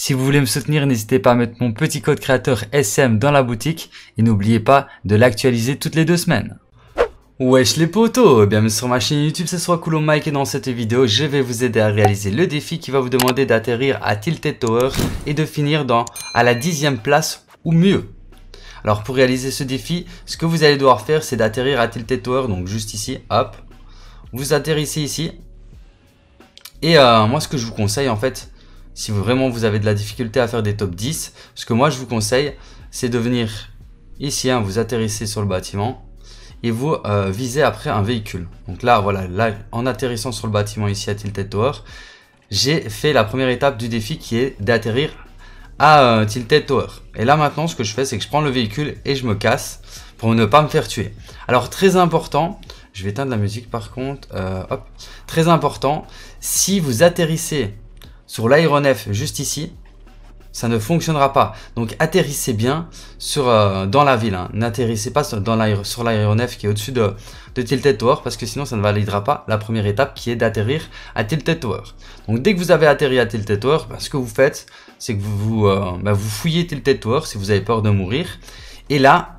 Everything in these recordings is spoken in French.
Si vous voulez me soutenir, n'hésitez pas à mettre mon petit code créateur SM dans la boutique et n'oubliez pas de l'actualiser toutes les deux semaines. Wesh les potos, bienvenue sur ma chaîne YouTube, ce soit Coolo Mike et dans cette vidéo je vais vous aider à réaliser le défi qui va vous demander d'atterrir à Tilted Tower et de finir dans à la dixième place ou mieux. Alors pour réaliser ce défi, ce que vous allez devoir faire c'est d'atterrir à Tilted Tower, donc juste ici, hop. Vous atterrissez ici. Et euh, moi ce que je vous conseille en fait, si vous, vraiment vous avez de la difficulté à faire des top 10, ce que moi je vous conseille, c'est de venir ici, hein, vous atterrissez sur le bâtiment et vous euh, visez après un véhicule. Donc là, voilà, là, en atterrissant sur le bâtiment ici à Tilted Tower, j'ai fait la première étape du défi qui est d'atterrir à euh, Tilted Tower. Et là maintenant, ce que je fais, c'est que je prends le véhicule et je me casse pour ne pas me faire tuer. Alors très important, je vais éteindre la musique par contre, euh, hop, très important, si vous atterrissez sur l'aéronef juste ici, ça ne fonctionnera pas. Donc atterrissez bien sur, euh, dans la ville. Hein. N'atterrissez pas sur, l'aéronef qui est au-dessus de, de, Tilted Tower parce que sinon ça ne validera pas la première étape qui est d'atterrir à Tilted Tower. Donc dès que vous avez atterri à Tilted Tower, bah, ce que vous faites, c'est que vous, vous, euh, bah, vous fouillez Tilted Tower si vous avez peur de mourir. Et là,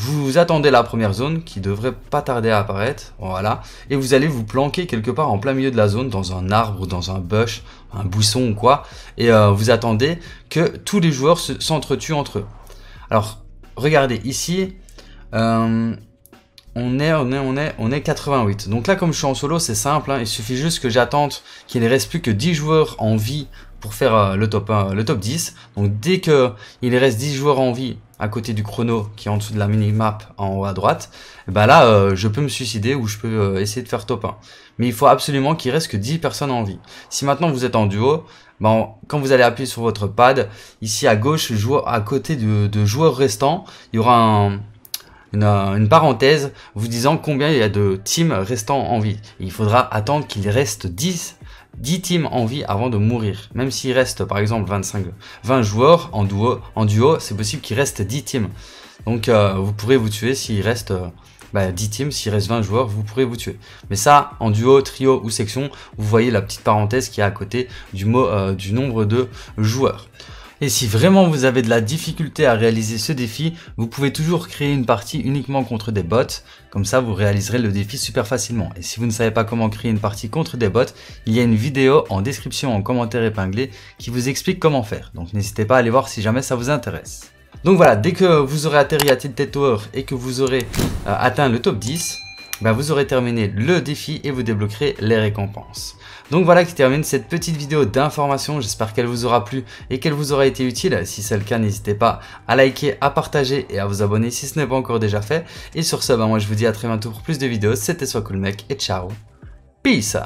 vous attendez la première zone qui devrait pas tarder à apparaître, voilà, et vous allez vous planquer quelque part en plein milieu de la zone, dans un arbre, dans un bush, un buisson ou quoi, et euh, vous attendez que tous les joueurs s'entretuent entre eux. Alors, regardez, ici, euh, on est, on est, on est, on est 88. Donc là, comme je suis en solo, c'est simple. Hein, il suffit juste que j'attende qu'il ne reste plus que 10 joueurs en vie pour faire euh, le top 1, le top 10. Donc dès que il reste 10 joueurs en vie à côté du chrono qui est en dessous de la mini map en haut à droite, bah là euh, je peux me suicider ou je peux euh, essayer de faire top 1. Mais il faut absolument qu'il reste que 10 personnes en vie. Si maintenant vous êtes en duo, ben, quand vous allez appuyer sur votre pad, ici à gauche, à côté de, joueurs restants, il y aura une, parenthèse vous disant combien il y a de teams restants en vie. il faudra attendre qu'il reste 10 10 teams en vie avant de mourir. Même s'il reste par exemple 25, 20 joueurs en duo, en duo c'est possible qu'il reste 10 teams. Donc euh, vous pourrez vous tuer s'il reste 10 euh, bah, teams, s'il reste 20 joueurs, vous pourrez vous tuer. Mais ça, en duo, trio ou section, vous voyez la petite parenthèse qui est à côté du, mot, euh, du nombre de joueurs. Et si vraiment vous avez de la difficulté à réaliser ce défi, vous pouvez toujours créer une partie uniquement contre des bots, comme ça vous réaliserez le défi super facilement. Et si vous ne savez pas comment créer une partie contre des bots, il y a une vidéo en description en commentaire épinglé qui vous explique comment faire. Donc n'hésitez pas à aller voir si jamais ça vous intéresse. Donc voilà, dès que vous aurez atterri à Tilted Tower et que vous aurez euh, atteint le top 10, bah, vous aurez terminé le défi et vous débloquerez les récompenses. Donc voilà qui termine cette petite vidéo d'information, j'espère qu'elle vous aura plu et qu'elle vous aura été utile. Si c'est le cas, n'hésitez pas à liker, à partager et à vous abonner si ce n'est pas encore déjà fait. Et sur ce, bah moi je vous dis à très bientôt pour plus de vidéos, c'était Soit Cool Mec et ciao, peace